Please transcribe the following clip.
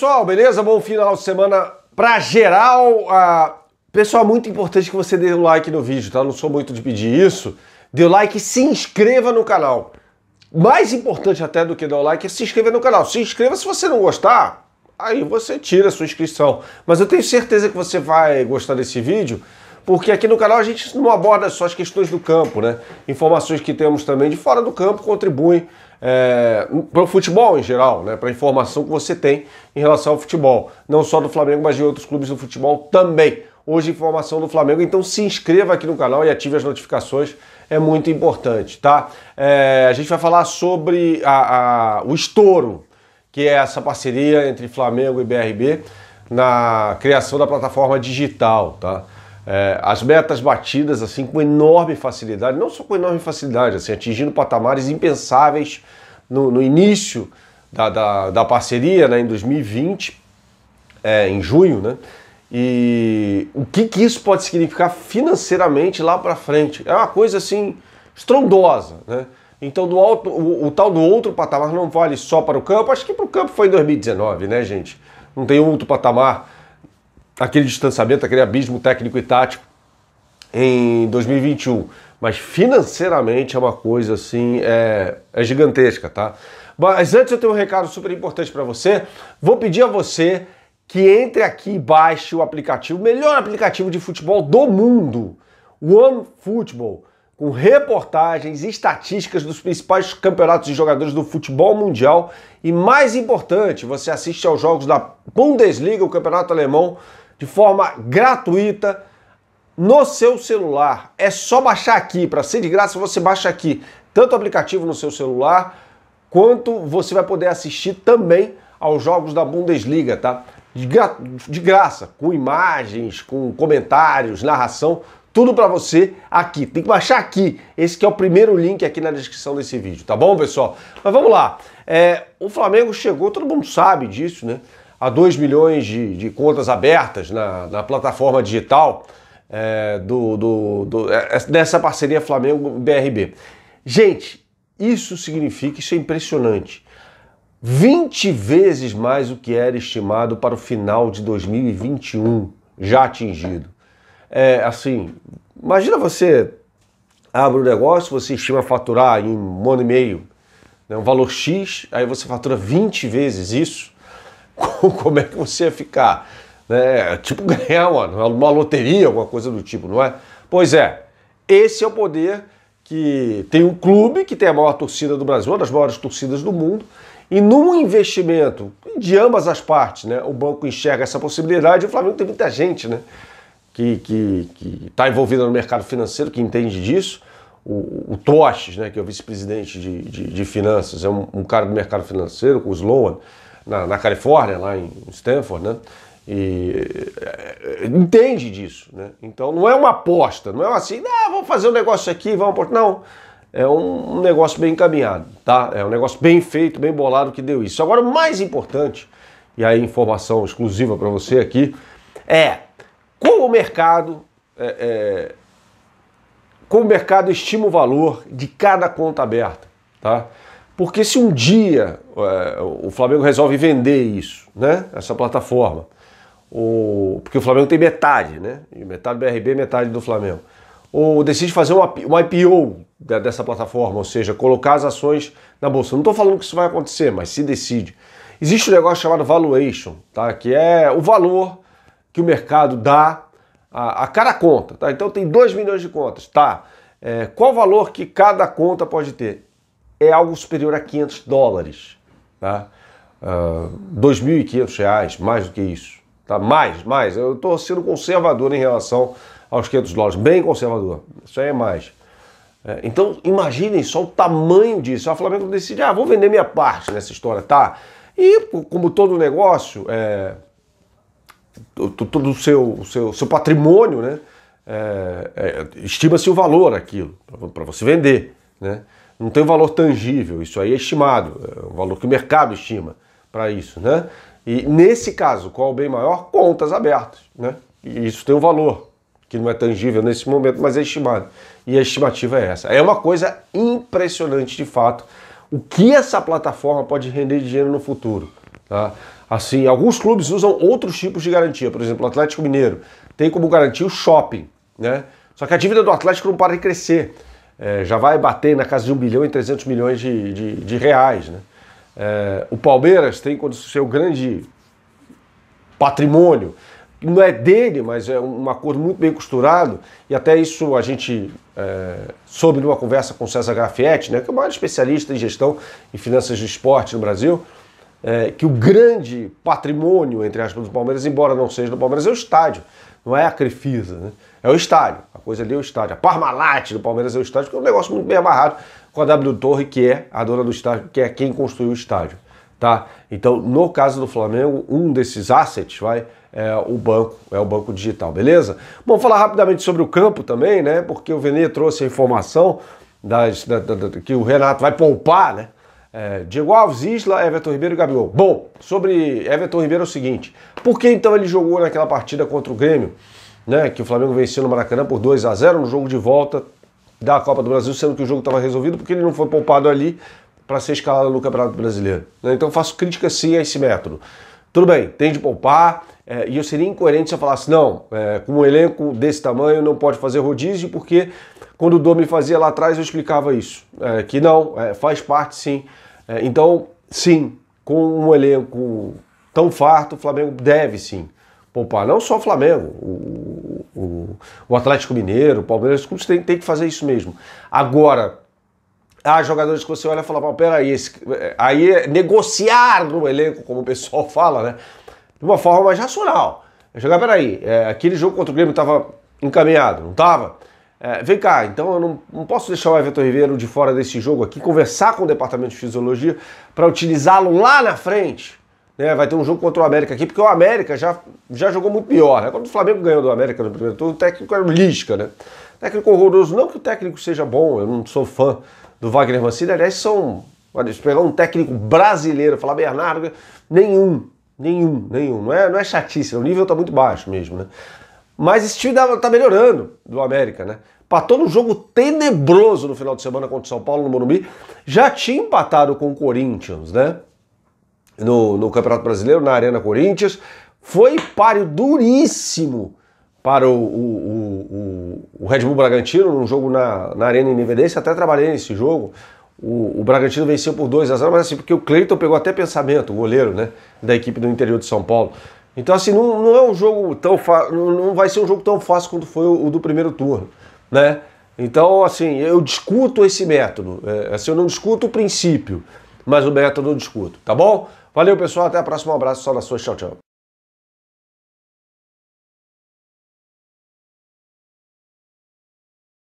pessoal, beleza? Bom final de semana pra geral. Ah, pessoal, muito importante que você dê o um like no vídeo, tá? Não sou muito de pedir isso. Dê o um like e se inscreva no canal. Mais importante até do que dar o um like é se inscrever no canal. Se inscreva se você não gostar, aí você tira a sua inscrição. Mas eu tenho certeza que você vai gostar desse vídeo, porque aqui no canal a gente não aborda só as questões do campo, né? Informações que temos também de fora do campo contribuem é, para o futebol em geral, né? para a informação que você tem em relação ao futebol. Não só do Flamengo, mas de outros clubes do futebol também. Hoje, informação do Flamengo, então se inscreva aqui no canal e ative as notificações, é muito importante, tá? É, a gente vai falar sobre a, a, o estouro, que é essa parceria entre Flamengo e BRB na criação da plataforma digital, tá? é, as metas batidas assim com enorme facilidade, não só com enorme facilidade, assim, atingindo patamares impensáveis no, no início da, da, da, parceria, né, em 2020, é, em junho, né? E o que, que isso pode significar financeiramente lá para frente? É uma coisa assim estrondosa, né? Então, do alto, o, o, tal do outro patamar não vale só para o campo. Acho que para o campo foi em 2019, né, gente? Não tem outro patamar aquele distanciamento, aquele abismo técnico e tático em 2021. Mas financeiramente é uma coisa assim, é, é gigantesca, tá? Mas antes eu tenho um recado super importante para você. Vou pedir a você que entre aqui e baixe o aplicativo, o melhor aplicativo de futebol do mundo, One Football com reportagens e estatísticas dos principais campeonatos de jogadores do futebol mundial e mais importante, você assiste aos jogos da Bundesliga, o campeonato alemão, de forma gratuita no seu celular. É só baixar aqui, para ser de graça você baixa aqui, tanto o aplicativo no seu celular, quanto você vai poder assistir também aos jogos da Bundesliga, tá? De, gra de graça, com imagens, com comentários, narração, tudo para você aqui. Tem que baixar aqui. Esse que é o primeiro link aqui na descrição desse vídeo, tá bom, pessoal? Mas vamos lá. É, o Flamengo chegou, todo mundo sabe disso, né? a 2 milhões de, de contas abertas na, na plataforma digital é, do, do, do, é, é, dessa parceria Flamengo-BRB. Gente, isso significa, isso é impressionante, 20 vezes mais o que era estimado para o final de 2021 já atingido. É, assim, imagina você abre um negócio, você estima faturar em um ano e meio né, um valor X, aí você fatura 20 vezes isso como é que você ia ficar? É, tipo ganhar uma, uma loteria, alguma coisa do tipo, não é? Pois é, esse é o poder que tem um clube que tem a maior torcida do Brasil, uma das maiores torcidas do mundo, e num investimento de ambas as partes, né, o banco enxerga essa possibilidade, o Flamengo tem muita gente né, que está envolvida no mercado financeiro, que entende disso. O, o Toches, né, que é o vice-presidente de, de, de, finanças, é um, um, cara do mercado financeiro, com o Sloan, na, na Califórnia, lá em Stanford, né? E é, é, entende disso, né? Então não é uma aposta, não é assim, ah, vamos fazer um negócio aqui, vamos apostar. Não, é um negócio bem encaminhado, tá? É um negócio bem feito, bem bolado que deu isso. Agora, o mais importante, e aí informação exclusiva para você aqui, é como o mercado é, é, como o mercado estima o valor de cada conta aberta, tá? Porque se um dia é, o Flamengo resolve vender isso, né? Essa plataforma, porque o Flamengo tem metade, né? Metade do BRB, metade do Flamengo. Ou decide fazer um, um IPO dessa plataforma, ou seja, colocar as ações na bolsa. Não estou falando que isso vai acontecer, mas se decide. Existe um negócio chamado valuation, tá? Que é o valor que o mercado dá a, a cada conta, tá? Então tem 2 milhões de contas, tá? É, qual o valor que cada conta pode ter? é algo superior a 500 dólares, tá? Uh, ah, 2.500 reais, mais do que isso, tá? Mais, mais. Eu estou sendo conservador em relação aos 500 dólares, bem conservador. Isso aí é mais. É, então, imaginem só o tamanho disso. A Flamengo decide, ah, vou vender minha parte nessa história, tá? E, como todo negócio, é, todo o seu, seu, seu patrimônio, né? É, é, estima-se o valor aquilo para você vender, né? não tem valor tangível, isso aí é estimado, é um valor que o mercado estima para isso, né? E nesse caso, qual o bem maior? Contas abertas, né? E isso tem um valor que não é tangível nesse momento, mas é estimado. E a estimativa é essa. É uma coisa impressionante de fato o que essa plataforma pode render de dinheiro no futuro, tá? Assim, alguns clubes usam outros tipos de garantia, por exemplo, o Atlético Mineiro tem como garantia o shopping, né? Só que a dívida do Atlético não para de crescer é, já vai bater na casa de 1 bilhão e 300 milhões de, de, de reais. Né? É, o Palmeiras tem quando seu grande patrimônio, não é dele, mas é um acordo muito bem costurado, e até isso a gente é, soube numa conversa com César Grafietti, né, que é o maior especialista em gestão e finanças do esporte no Brasil, é, que o grande patrimônio, entre aspas, do Palmeiras, embora não seja do Palmeiras, é o estádio, não é a Crefisa, né? É o estádio, a coisa ali é o estádio. A Parmalat do Palmeiras é o estádio, que é um negócio muito bem amarrado com a W Torre, que é a dona do estádio, que é quem construiu o estádio, tá? Então, no caso do Flamengo, um desses assets, vai, é o banco, é o banco digital, beleza? Vamos falar rapidamente sobre o campo também, né? Porque o Vene trouxe a informação das, da, da, da, que o Renato vai poupar, né? É, Diego Alves, Isla, Everton Ribeiro e Gabigol. Bom, sobre Everton Ribeiro é o seguinte: por que então ele jogou naquela partida contra o Grêmio, né, que o Flamengo venceu no Maracanã por 2 a 0 no jogo de volta da Copa do Brasil, sendo que o jogo estava resolvido, porque ele não foi poupado ali para ser escalado no Campeonato Brasileiro? Né? Então faço crítica sim a esse método. Tudo bem, tem de poupar, é, e eu seria incoerente se eu falasse, não, é, com um elenco desse tamanho não pode fazer rodízio, porque quando o Domi me fazia lá atrás, eu explicava isso. É, que não, é, faz parte sim. É, então, sim, com um elenco tão farto, o Flamengo deve sim poupar. Não só o Flamengo, o, o, o Atlético Mineiro, o Palmeiras, os clubes têm, que fazer isso mesmo. Agora, há jogadores que você olha e fala, peraí, esse... É, aí é negociar no elenco, como o pessoal fala, né? De uma forma mais racional. É jogar, peraí, é, aquele jogo contra o Grêmio estava encaminhado, não estava? É, vem cá, então eu não, não, posso deixar o Everton Ribeiro de fora desse jogo aqui, conversar com o departamento de fisiologia para utilizá-lo lá na frente. Né? Vai ter um jogo contra o América aqui, porque o América já, já jogou muito pior. Né? Quando o Flamengo ganhou do América no primeiro turno, o técnico era um lisca, né? Técnico horroroso, não que o técnico seja bom, eu não sou fã do Wagner Mancini, aliás, são. Olha, se pegar um técnico brasileiro, falar Bernardo, nenhum, nenhum, nenhum. Não é, não é chatice, o nível está muito baixo mesmo, né? Mas esse time tá melhorando do América, né? Empatou num jogo tenebroso no final de semana contra o São Paulo no Morumbi. Já tinha empatado com o Corinthians, né? No, no Campeonato Brasileiro, na Arena Corinthians. Foi páreo duríssimo para o, o, o, o, Red Bull Bragantino, num jogo na, na Arena Independência. Até trabalhei nesse jogo. O, o, Bragantino venceu por 2 a 0 mas assim, porque o Cleiton pegou até pensamento, o goleiro, né? Da equipe do interior de São Paulo. Então, assim, não, não é um jogo tão fácil, não vai ser um jogo tão fácil quanto foi o, o do primeiro turno, né? Então, assim, eu discuto esse método, é, assim, eu não discuto o princípio, mas o método eu discuto, tá bom? Valeu, pessoal, até a próxima, um abraço, saudações, tchau, tchau.